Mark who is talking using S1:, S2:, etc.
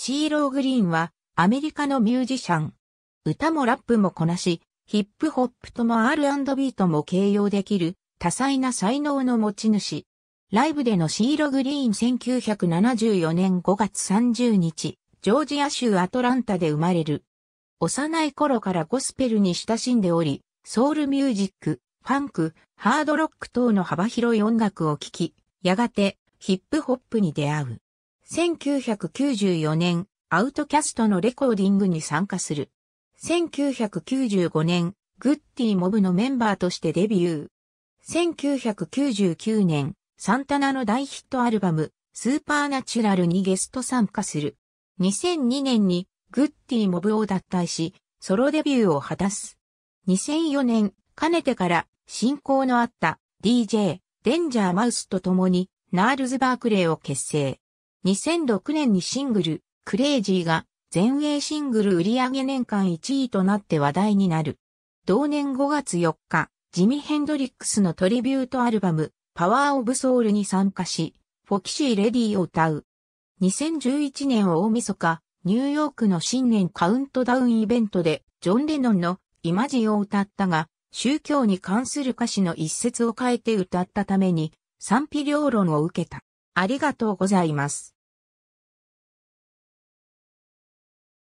S1: シーロー・グリーンはアメリカのミュージシャン。歌もラップもこなし、ヒップホップとも R&B とも形容できる多彩な才能の持ち主。ライブでのシーロ・グリーン1974年5月30日、ジョージア州アトランタで生まれる。幼い頃からゴスペルに親しんでおり、ソウルミュージック、ファンク、ハードロック等の幅広い音楽を聴き、やがてヒップホップに出会う。1994年、アウトキャストのレコーディングに参加する。1995年、グッティモブのメンバーとしてデビュー。1999年、サンタナの大ヒットアルバム、スーパーナチュラルにゲスト参加する。2002年に、グッティモブを脱退し、ソロデビューを果たす。2004年、かねてから親交のあった DJ、デンジャーマウスと共に、ナールズ・バークレーを結成。2006年にシングル、クレイジーが全英シングル売上年間1位となって話題になる。同年5月4日、ジミ・ヘンドリックスのトリビュートアルバム、パワー・オブ・ソウルに参加し、フォキシー・レディーを歌う。2011年大晦日、ニューヨークの新年カウントダウンイベントで、ジョン・レノンのイマジを歌ったが、宗教に関する歌詞の一節を変えて歌ったために、賛否両論を受けた。ありがとうございます。